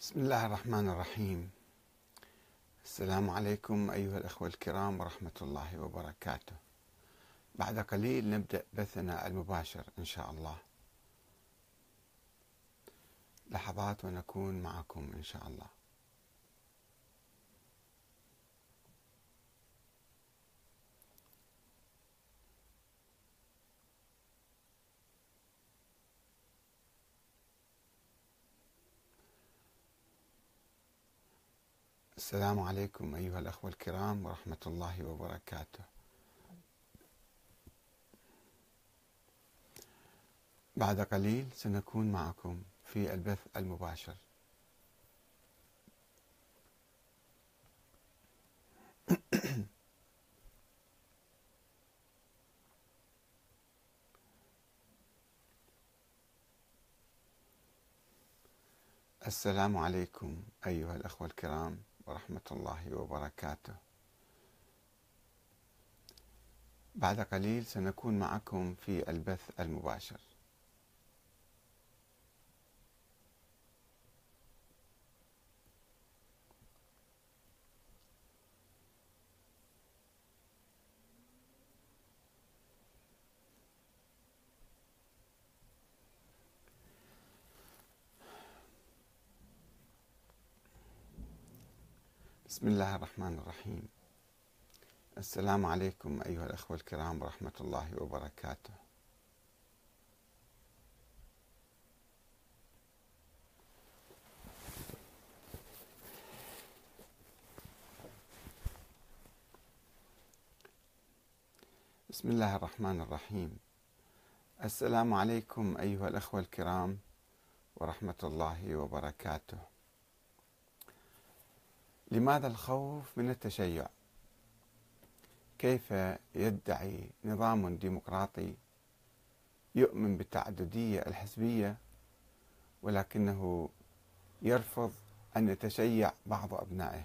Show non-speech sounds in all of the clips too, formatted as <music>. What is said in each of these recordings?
بسم الله الرحمن الرحيم السلام عليكم أيها الأخوة الكرام ورحمة الله وبركاته بعد قليل نبدأ بثنا المباشر إن شاء الله لحظات ونكون معكم إن شاء الله السلام عليكم أيها الأخوة الكرام ورحمة الله وبركاته بعد قليل سنكون معكم في البث المباشر <coughs> السلام عليكم أيها الأخوة الكرام ورحمة الله وبركاته. بعد قليل سنكون معكم في البث المباشر. بسم الله الرحمن الرحيم السلام عليكم أيها الأخوة الكرام ورحمة الله وبركاته بسم الله الرحمن الرحيم السلام عليكم أيها الأخوة الكرام ورحمة الله وبركاته لماذا الخوف من التشيع كيف يدعي نظام ديمقراطي يؤمن بالتعدديه الحزبيه ولكنه يرفض ان يتشيع بعض ابنائه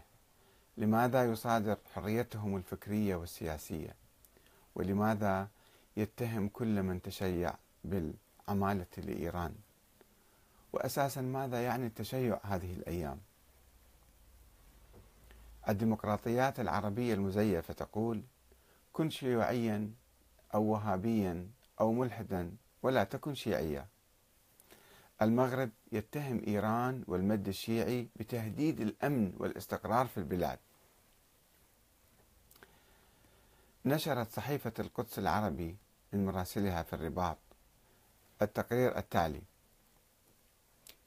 لماذا يصادر حريتهم الفكريه والسياسيه ولماذا يتهم كل من تشيع بالعماله لايران واساسا ماذا يعني التشيع هذه الايام الديمقراطيات العربية المزيفة تقول كن شيوعيا أو وهابيا أو ملحدا ولا تكن شيعيا المغرب يتهم إيران والمد الشيعي بتهديد الأمن والاستقرار في البلاد نشرت صحيفة القدس العربي من مراسلها في الرباط التقرير التالي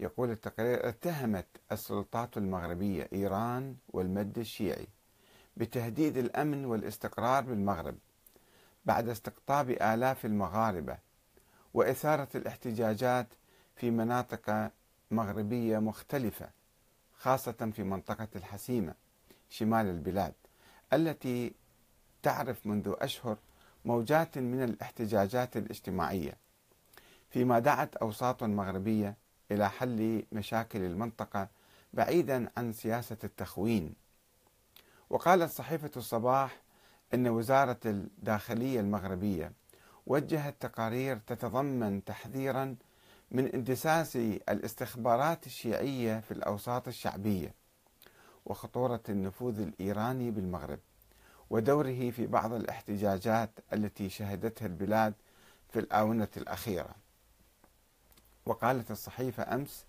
يقول التقرير اتهمت السلطات المغربية إيران والمد الشيعي بتهديد الأمن والاستقرار بالمغرب بعد استقطاب آلاف المغاربة وإثارة الاحتجاجات في مناطق مغربية مختلفة خاصة في منطقة الحسيمة شمال البلاد التي تعرف منذ أشهر موجات من الاحتجاجات الاجتماعية فيما دعت أوساط مغربية الى حل مشاكل المنطقه بعيدا عن سياسه التخوين. وقالت صحيفه الصباح ان وزاره الداخليه المغربيه وجهت تقارير تتضمن تحذيرا من اندساس الاستخبارات الشيعيه في الاوساط الشعبيه وخطوره النفوذ الايراني بالمغرب ودوره في بعض الاحتجاجات التي شهدتها البلاد في الاونه الاخيره وقالت الصحيفة أمس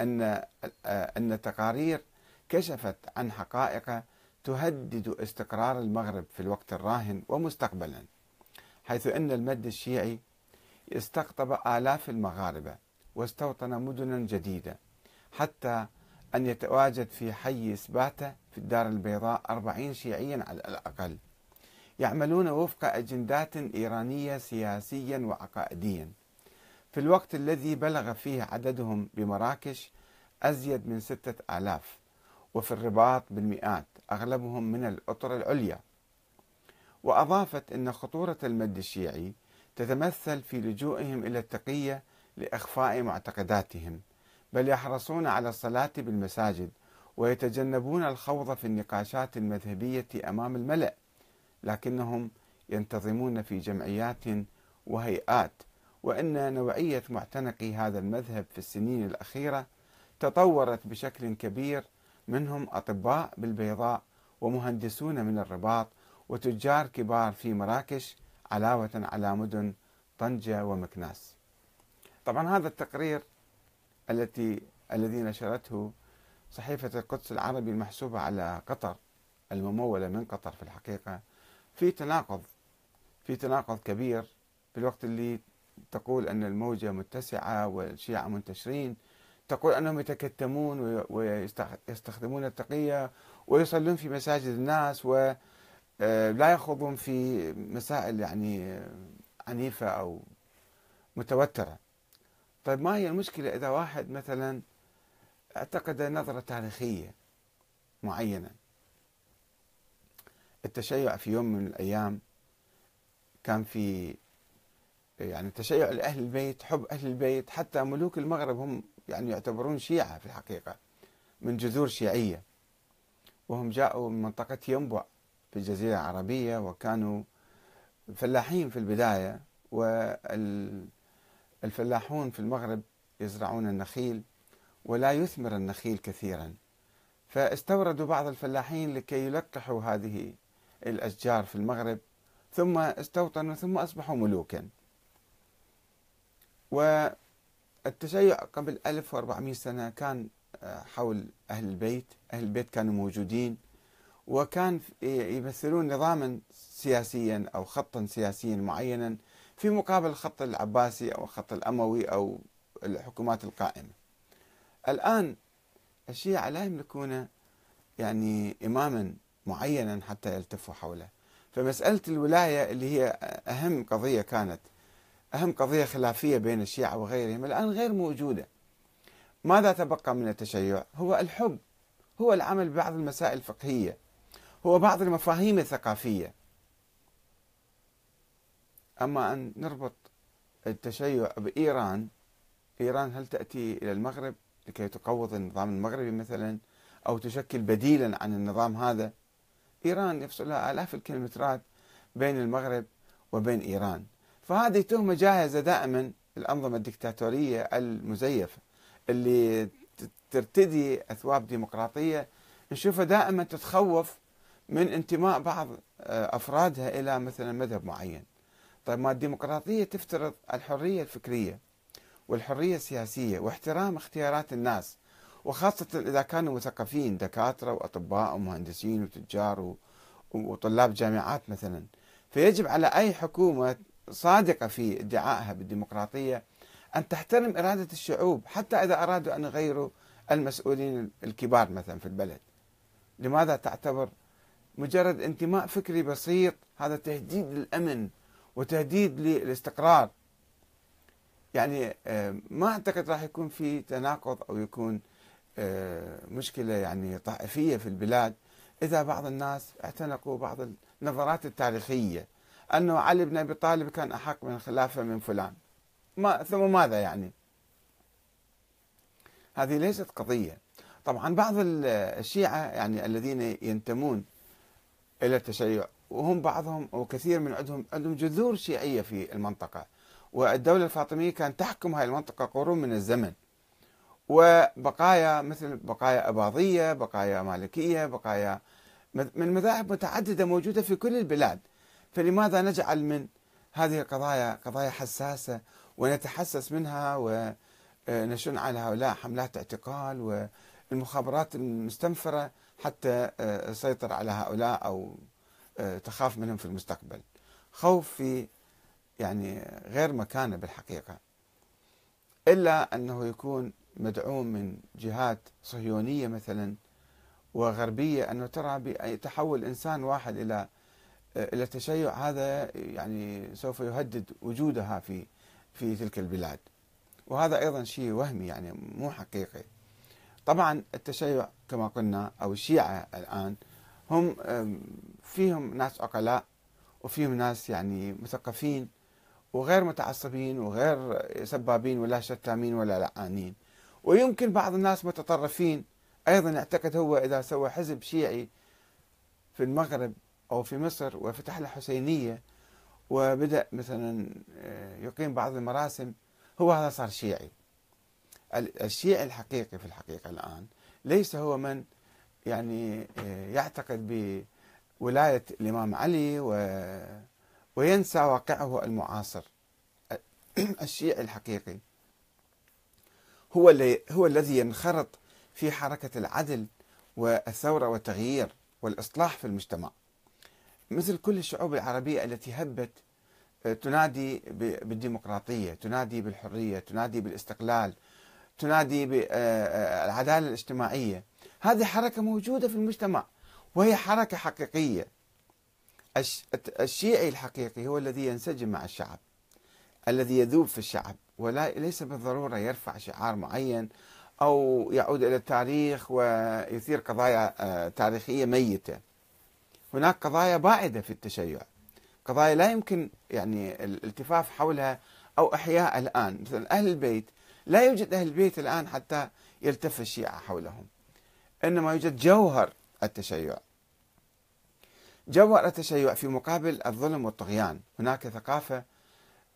أن أن تقارير كشفت عن حقائق تهدد استقرار المغرب في الوقت الراهن ومستقبلا حيث أن المد الشيعي استقطب آلاف المغاربة واستوطن مدنا جديدة حتى أن يتواجد في حي إسباتة في الدار البيضاء أربعين شيعيا على الأقل يعملون وفق أجندات إيرانية سياسيا وعقائديا في الوقت الذي بلغ فيه عددهم بمراكش أزيد من ستة آلاف وفي الرباط بالمئات أغلبهم من الأطر العليا وأضافت أن خطورة المد الشيعي تتمثل في لجوئهم إلى التقية لإخفاء معتقداتهم بل يحرصون على الصلاة بالمساجد ويتجنبون الخوض في النقاشات المذهبية أمام الملأ لكنهم ينتظمون في جمعيات وهيئات وأن نوعية معتنقي هذا المذهب في السنين الأخيرة تطورت بشكل كبير منهم أطباء بالبيضاء ومهندسون من الرباط وتجار كبار في مراكش علاوة على مدن طنجة ومكناس طبعا هذا التقرير التي الذي نشرته صحيفة القدس العربي المحسوبة على قطر الممولة من قطر في الحقيقة في تناقض في تناقض كبير في الوقت اللي تقول أن الموجة متسعة والشيعة منتشرين تقول أنهم يتكتمون ويستخدمون التقية ويصلون في مساجد الناس ولا آه، يخوضون في مسائل يعني عنيفة أو متوترة طيب ما هي المشكلة إذا واحد مثلا اعتقد نظرة تاريخية معينة التشيع في يوم من الأيام كان في يعني تشيع لأهل البيت حب أهل البيت حتى ملوك المغرب هم يعني يعتبرون شيعة في الحقيقة من جذور شيعية وهم جاءوا من منطقة ينبع في الجزيرة العربية وكانوا فلاحين في البداية والفلاحون في المغرب يزرعون النخيل ولا يثمر النخيل كثيرا فاستوردوا بعض الفلاحين لكي يلقحوا هذه الأشجار في المغرب ثم استوطنوا ثم أصبحوا ملوكا والتشيع قبل 1400 سنة كان آه، حول أهل البيت أهل البيت كانوا موجودين وكان يمثلون نظاما سياسيا أو خطا سياسيا معينا في مقابل الخط العباسي أو الخط الأموي أو الحكومات القائمة الآن الشيعة لا يملكون يعني إماما معينا حتى يلتفوا حوله فمسألة الولاية اللي هي أهم قضية كانت أهم قضية خلافية بين الشيعة وغيرهم الآن غير موجودة ماذا تبقى من التشيع؟ هو الحب هو العمل ببعض المسائل الفقهية هو بعض المفاهيم الثقافية أما أن نربط التشيع بإيران إيران هل تأتي إلى المغرب لكي تقوض النظام المغربي مثلا أو تشكل بديلا عن النظام هذا إيران يفصلها آلاف الكيلومترات بين المغرب وبين إيران فهذه تهمة جاهزة دائما الأنظمة الدكتاتورية المزيفة اللي ترتدي أثواب ديمقراطية نشوفها دائما تتخوف من انتماء بعض آه، أفرادها إلى مثلا مذهب معين طيب ما الديمقراطية تفترض الحرية الفكرية والحرية السياسية واحترام اختيارات الناس وخاصة إذا كانوا مثقفين دكاترة وأطباء ومهندسين وتجار وطلاب جامعات مثلا فيجب على أي حكومة صادقة في ادعائها بالديمقراطية أن تحترم إرادة الشعوب حتى إذا أرادوا أن يغيروا المسؤولين الكبار مثلا في البلد لماذا تعتبر مجرد انتماء فكري بسيط هذا تهديد للأمن وتهديد للاستقرار يعني آه، ما أعتقد راح يكون في تناقض أو يكون آه، مشكلة يعني طائفية في البلاد إذا بعض الناس اعتنقوا بعض النظرات التاريخية أنه علي بن أبي طالب كان أحق من الخلافة من فلان ما ثم ماذا يعني هذه ليست قضية طبعا بعض الشيعة يعني الذين ينتمون إلى التشيع وهم بعضهم وكثير من عندهم عندهم جذور شيعية في المنطقة والدولة الفاطمية كانت تحكم هذه المنطقة قرون من الزمن وبقايا مثل بقايا أباضية بقايا مالكية بقايا من مذاهب متعددة موجودة في كل البلاد فلماذا نجعل من هذه القضايا قضايا حساسة ونتحسس منها ونشن على هؤلاء حملات اعتقال والمخابرات المستنفرة حتى تسيطر آه، على هؤلاء أو آه، تخاف منهم في المستقبل خوف في يعني غير مكانه بالحقيقة إلا أنه يكون مدعوم من جهات صهيونية مثلا وغربية أنه ترى تحول إنسان واحد إلى الى التشيع هذا يعني سوف يهدد وجودها في في تلك البلاد وهذا ايضا شيء وهمي يعني مو حقيقي طبعا التشيع كما قلنا او الشيعه الان هم فيهم ناس عقلاء وفيهم ناس يعني مثقفين وغير متعصبين وغير سبابين ولا شتامين ولا لعانين ويمكن بعض الناس متطرفين ايضا يعتقد هو اذا سوى حزب شيعي في المغرب أو في مصر وفتح الحسينية وبدأ مثلا آه، يقيم بعض المراسم هو هذا صار شيعي الشيعي الحقيقي في الحقيقة الآن ليس هو من يعني آه، يعتقد بولاية الإمام علي و وينسى واقعه المعاصر <clears throat> الشيعي الحقيقي هو اللي هو الذي ينخرط في حركة العدل والثورة والتغيير والإصلاح في المجتمع مثل كل الشعوب العربية التي هبت آه، تنادي بالديمقراطية تنادي بالحرية تنادي بالاستقلال تنادي بالعدالة آه، آه، الاجتماعية هذه حركة موجودة في المجتمع وهي حركة حقيقية الشيعي الحقيقي هو الذي ينسجم مع الشعب الذي يذوب في الشعب ولا ليس بالضرورة يرفع شعار معين أو يعود إلى التاريخ ويثير قضايا تاريخية ميتة هناك قضايا بائده في التشيع قضايا لا يمكن يعني الالتفاف حولها او احياء الان مثلا اهل البيت لا يوجد اهل البيت الان حتى يلتف الشيعه حولهم انما يوجد جوهر التشيع جوهر التشيع في مقابل الظلم والطغيان هناك ثقافه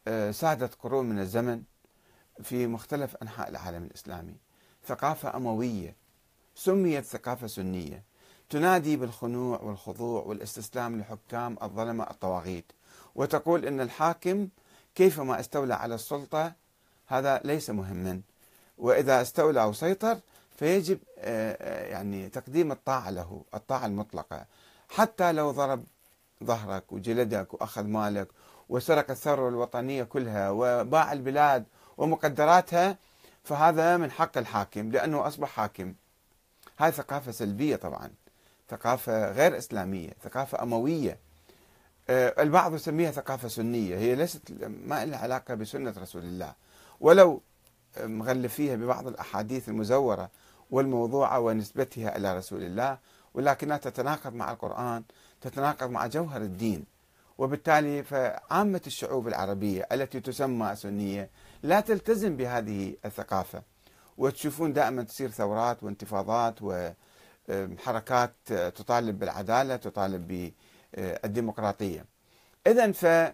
آه، سادت قرون من الزمن في مختلف انحاء العالم الاسلامي ثقافه امويه سميت ثقافه سنيه تنادي بالخنوع والخضوع والاستسلام لحكام الظلمة الطواغيت وتقول أن الحاكم كيفما استولى على السلطة هذا ليس مهما وإذا استولى أو سيطر فيجب آه، آه، يعني تقديم الطاعة له الطاعة المطلقة حتى لو ضرب ظهرك وجلدك وأخذ مالك وسرق الثروة الوطنية كلها وباع البلاد ومقدراتها فهذا من حق الحاكم لأنه أصبح حاكم هاي ثقافة سلبية طبعا ثقافة غير إسلامية ثقافة أموية آه، البعض يسميها ثقافة سنية هي ليست ما لها علاقة بسنة رسول الله ولو آه، مغلفيها ببعض الأحاديث المزورة والموضوعة ونسبتها إلى رسول الله ولكنها تتناقض مع القرآن تتناقض مع جوهر الدين وبالتالي فعامة الشعوب العربية التي تسمى سنية لا تلتزم بهذه الثقافة وتشوفون دائما تصير ثورات وانتفاضات و حركات آه، تطالب بالعداله تطالب بالديمقراطيه اذا ف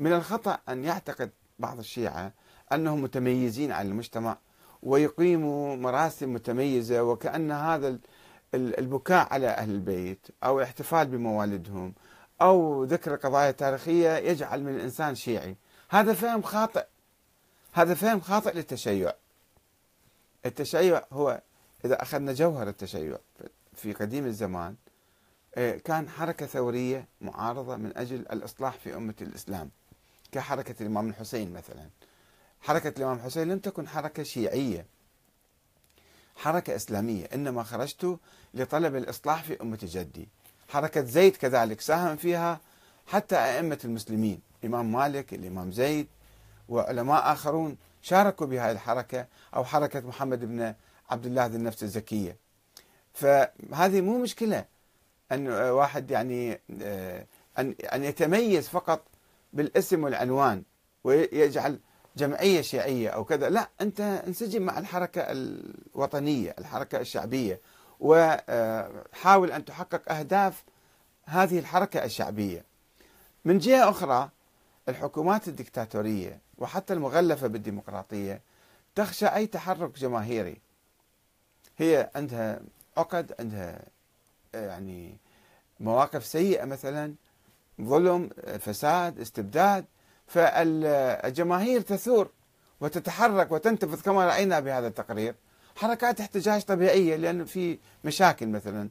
من الخطا ان يعتقد بعض الشيعه انهم متميزين عن المجتمع ويقيموا مراسم متميزه وكان هذا البكاء على اهل البيت او الاحتفال بموالدهم او ذكر قضايا تاريخيه يجعل من الانسان شيعي هذا فهم خاطئ هذا فهم خاطئ للتشيع التشيع هو إذا أخذنا جوهر التشيع في قديم الزمان إيه، كان حركة ثورية معارضة من أجل الإصلاح في أمة الإسلام كحركة الإمام الحسين مثلا حركة الإمام الحسين لم تكن حركة شيعية حركة إسلامية إنما خرجت لطلب الإصلاح في أمة جدي حركة زيد كذلك ساهم فيها حتى أئمة المسلمين الإمام مالك الإمام زيد وعلماء آخرون شاركوا بهذه الحركة أو حركة محمد بن عبد الله ذي النفس الزكيه فهذه مو مشكله ان واحد يعني آه، ان ان يتميز فقط بالاسم والعنوان ويجعل جمعيه شيعيه او كذا لا انت انسجم مع الحركه الوطنيه الحركه الشعبيه وحاول آه، ان تحقق اهداف هذه الحركه الشعبيه من جهه اخرى الحكومات الدكتاتوريه وحتى المغلفه بالديمقراطيه تخشى اي تحرك جماهيري هي عندها عقد عندها آه، يعني مواقف سيئة مثلا ظلم آه، فساد استبداد فالجماهير تثور وتتحرك وتنتفض كما رأينا بهذا التقرير حركات احتجاج طبيعية لأن في مشاكل مثلا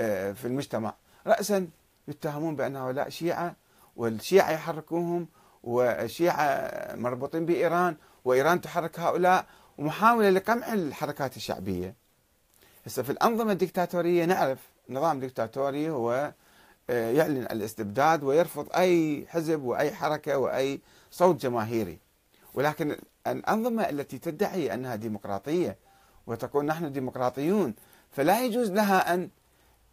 آه، في المجتمع رأسا يتهمون بأن هؤلاء شيعة والشيعة يحركوهم والشيعة مربوطين بإيران وإيران تحرك هؤلاء ومحاولة لقمع الحركات الشعبية هسه في الأنظمة الدكتاتورية نعرف نظام دكتاتوري هو آه، يعلن الاستبداد ويرفض أي حزب وأي حركة وأي صوت جماهيري ولكن الأنظمة التي تدعي أنها ديمقراطية وتقول نحن ديمقراطيون فلا يجوز لها أن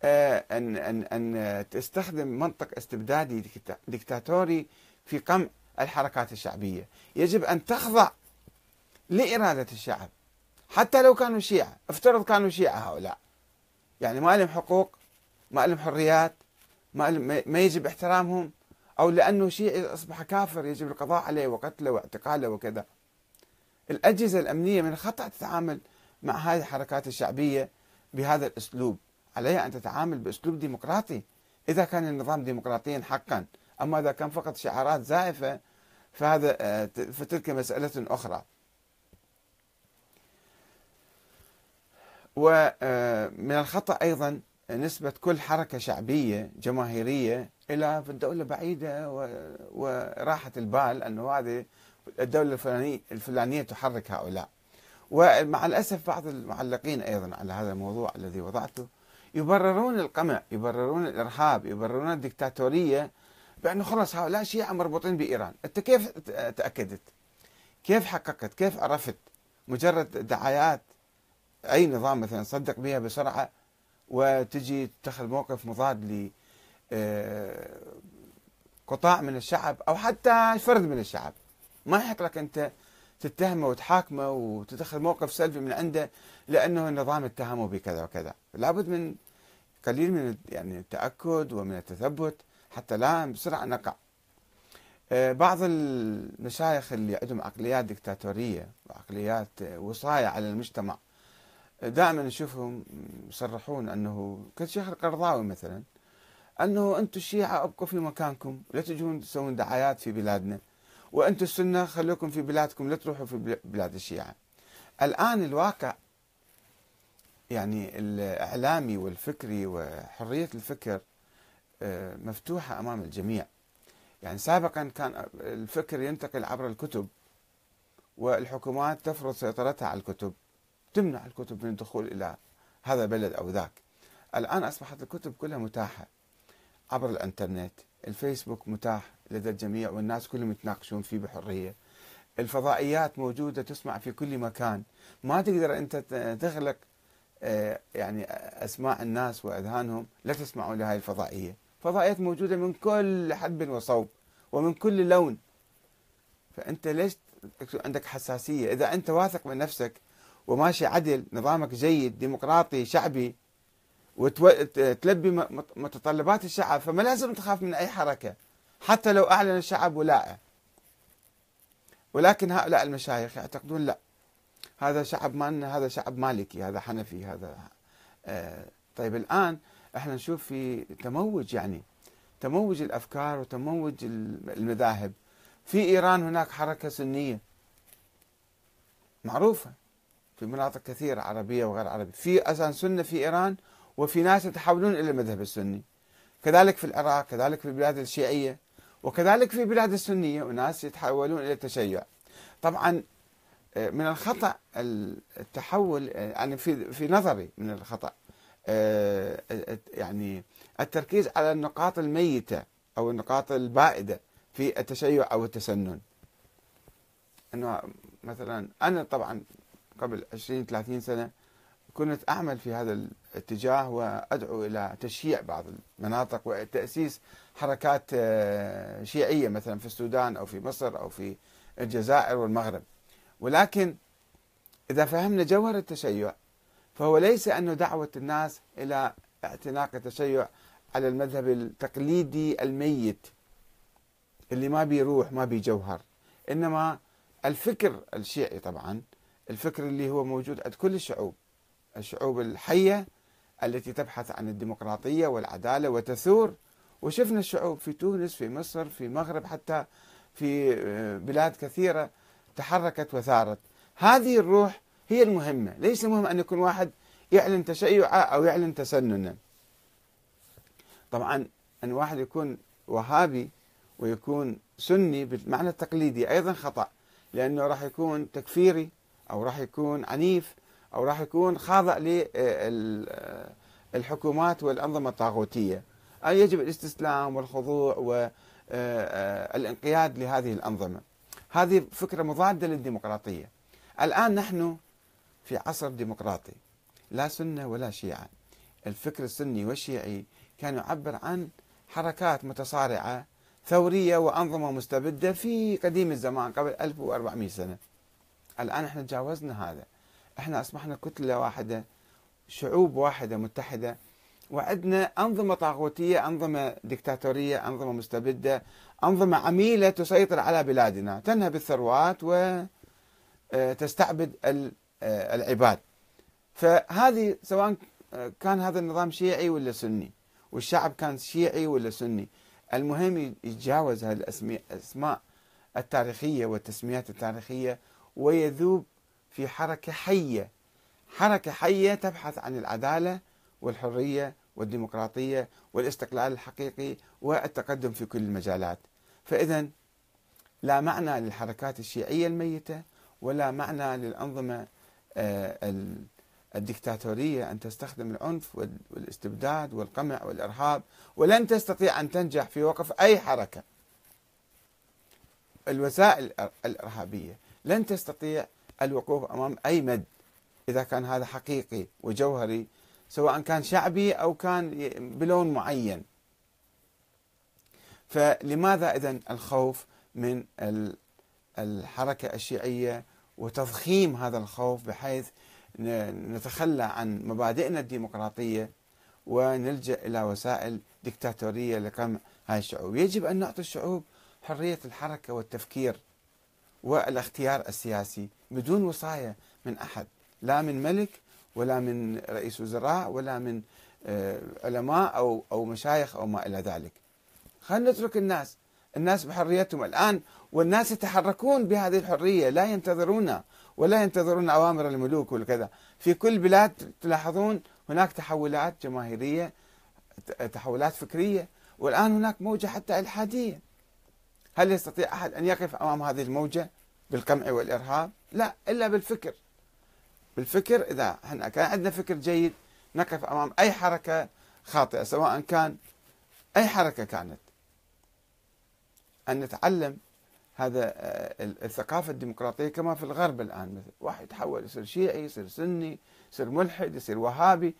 آه، أن أن أن تستخدم منطق استبدادي دكتاتوري في قمع الحركات الشعبية يجب أن تخضع لإرادة الشعب حتى لو كانوا شيعة افترض كانوا شيعة هؤلاء يعني ما لهم حقوق ما لهم حريات ما ما يجب احترامهم أو لأنه شيعي أصبح كافر يجب القضاء عليه وقتله واعتقاله وكذا الأجهزة الأمنية من الخطأ تتعامل مع هذه الحركات الشعبية بهذا الأسلوب عليها أن تتعامل بأسلوب ديمقراطي إذا كان النظام ديمقراطيا حقا أما إذا كان فقط شعارات زائفة فهذا آه، فتلك مسألة أخرى ومن آه، الخطأ أيضا نسبة كل حركة شعبية جماهيرية إلى في الدولة بعيدة وراحة البال أنه هذه الدولة الفلانية, الفلانية تحرك هؤلاء ومع الأسف بعض المعلقين أيضا على هذا الموضوع الذي وضعته يبررون القمع يبررون الإرهاب يبررون الدكتاتورية بأنه خلاص هؤلاء شيعة مربوطين بإيران أنت كيف تأكدت كيف حققت كيف عرفت مجرد دعايات اي نظام مثلا صدق بها بسرعه وتجي تتخذ موقف مضاد ل آه، قطاع من الشعب او حتى فرد من الشعب ما يحق لك انت تتهمه وتحاكمه وتتخذ موقف سلبي من عنده لانه النظام اتهمه بكذا وكذا لابد من قليل من يعني التاكد ومن التثبت حتى لا بسرعه نقع آه، بعض المشايخ اللي عندهم عقليات دكتاتوريه وعقليات آه، وصايه على المجتمع دائما نشوفهم يصرحون انه كالشيخ القرضاوي مثلا انه انتم الشيعه ابقوا في مكانكم لا تجون تسوون دعايات في بلادنا وانتم السنه خلوكم في بلادكم لا تروحوا في بلاد الشيعه. الان الواقع يعني الاعلامي والفكري وحريه الفكر آه، مفتوحه امام الجميع. يعني سابقا كان الفكر ينتقل عبر الكتب والحكومات تفرض سيطرتها على الكتب تمنع الكتب من الدخول إلى هذا البلد أو ذاك الآن أصبحت الكتب كلها متاحة عبر الإنترنت الفيسبوك متاح لدى الجميع والناس كلهم يتناقشون فيه بحرية الفضائيات موجودة تسمع في كل مكان ما تقدر أنت تغلق آه، يعني أسماع الناس وأذهانهم لا تسمعوا لهذه الفضائية فضائيات موجودة من كل حدب وصوب ومن كل لون فأنت ليش عندك حساسية إذا أنت واثق من نفسك وماشي عدل نظامك جيد ديمقراطي شعبي وتلبي متطلبات الشعب فما لازم تخاف من أي حركة حتى لو أعلن الشعب ولاءه ولكن هؤلاء المشايخ يعتقدون لا هذا شعب مالنا هذا شعب مالكي هذا حنفي هذا آه طيب الآن احنا نشوف في تموج يعني تموج الأفكار وتموج المذاهب في إيران هناك حركة سنية معروفة في مناطق كثيرة عربية وغير عربية في أساس سنة في إيران وفي ناس يتحولون إلى المذهب السني كذلك في العراق كذلك في البلاد الشيعية وكذلك في البلاد السنية وناس يتحولون إلى التشيع طبعا آه، من الخطأ التحول آه، يعني في في نظري من الخطأ آه، يعني التركيز على النقاط الميتة أو النقاط البائدة في التشيع أو التسنن أنه مثلا أنا طبعا قبل 20 30 سنه كنت اعمل في هذا الاتجاه وادعو الى تشييع بعض المناطق وتاسيس حركات آه، شيعيه مثلا في السودان او في مصر او في الجزائر والمغرب ولكن اذا فهمنا جوهر التشيع فهو ليس انه دعوه الناس الى اعتناق التشيع على المذهب التقليدي الميت اللي ما بيروح ما بيجوهر انما الفكر الشيعي طبعا الفكر اللي هو موجود عند كل الشعوب الشعوب الحيه التي تبحث عن الديمقراطيه والعداله وتثور وشفنا الشعوب في تونس في مصر في المغرب حتى في آه، بلاد كثيره تحركت وثارت هذه الروح هي المهمه ليس مهم ان يكون واحد يعلن تشيعا او يعلن تسننا طبعا ان واحد يكون وهابي ويكون سني بالمعنى التقليدي ايضا خطا لانه راح يكون تكفيري او راح يكون عنيف او راح يكون خاضع للحكومات آه، آه، والانظمه الطاغوتيه أي يجب الاستسلام والخضوع والانقياد آه، لهذه الانظمه هذه فكره مضاده للديمقراطيه الان نحن في عصر ديمقراطي لا سنه ولا شيعه الفكر السني والشيعي كان يعبر عن حركات متصارعه ثوريه وانظمه مستبده في قديم الزمان قبل 1400 سنه الآن احنا تجاوزنا هذا احنا أصبحنا كتلة واحدة شعوب واحدة متحدة وعندنا أنظمة طاغوتية أنظمة دكتاتورية أنظمة مستبدة أنظمة عميلة تسيطر على بلادنا تنهب الثروات وتستعبد آه، آه، العباد فهذه سواء آه، كان هذا النظام شيعي ولا سني والشعب كان شيعي ولا سني المهم يتجاوز هالأسماء التاريخية والتسميات التاريخية ويذوب في حركه حيه حركه حيه تبحث عن العداله والحريه والديمقراطيه والاستقلال الحقيقي والتقدم في كل المجالات فاذا لا معنى للحركات الشيعيه الميته ولا معنى للانظمه آه، الدكتاتوريه ان تستخدم العنف والاستبداد والقمع والارهاب ولن تستطيع ان تنجح في وقف اي حركه الوسائل الارهابيه لن تستطيع الوقوف امام اي مد اذا كان هذا حقيقي وجوهري سواء كان شعبي او كان بلون معين. فلماذا اذا الخوف من الحركه الشيعيه وتضخيم هذا الخوف بحيث نتخلى عن مبادئنا الديمقراطيه ونلجا الى وسائل دكتاتوريه لقمع هاي الشعوب، يجب ان نعطي الشعوب حريه الحركه والتفكير والاختيار السياسي بدون وصاية من أحد لا من ملك ولا من رئيس وزراء ولا من آه، علماء أو أو مشايخ أو ما إلى ذلك خلينا نترك الناس الناس بحريتهم الآن والناس يتحركون بهذه الحرية لا ينتظرون ولا ينتظرون أوامر الملوك والكذا في كل بلاد تلاحظون هناك تحولات جماهيرية تحولات فكرية والآن هناك موجة حتى إلحادية هل يستطيع أحد أن يقف أمام هذه الموجة بالقمع والإرهاب لا إلا بالفكر بالفكر إذا احنا كان عندنا فكر جيد نقف أمام أي حركة خاطئة سواء كان أي حركة كانت أن نتعلم هذا آه، الثقافة الديمقراطية كما في الغرب الآن مثل واحد يتحول يصير شيعي يصير سني يصير ملحد يصير وهابي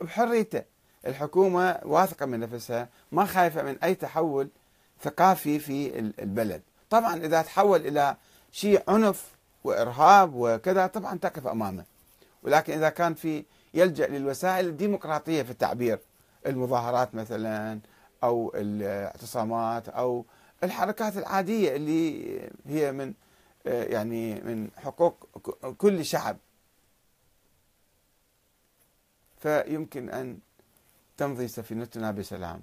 بحريته الحكومة واثقة من نفسها ما خايفة من أي تحول ثقافي في البلد طبعا إذا تحول إلى شيء عنف وإرهاب وكذا طبعا تقف أمامه ولكن إذا كان في يلجأ للوسائل الديمقراطية في التعبير المظاهرات مثلا أو الاعتصامات أو الحركات العادية اللي هي من يعني من حقوق كل شعب فيمكن أن تمضي سفينتنا بسلام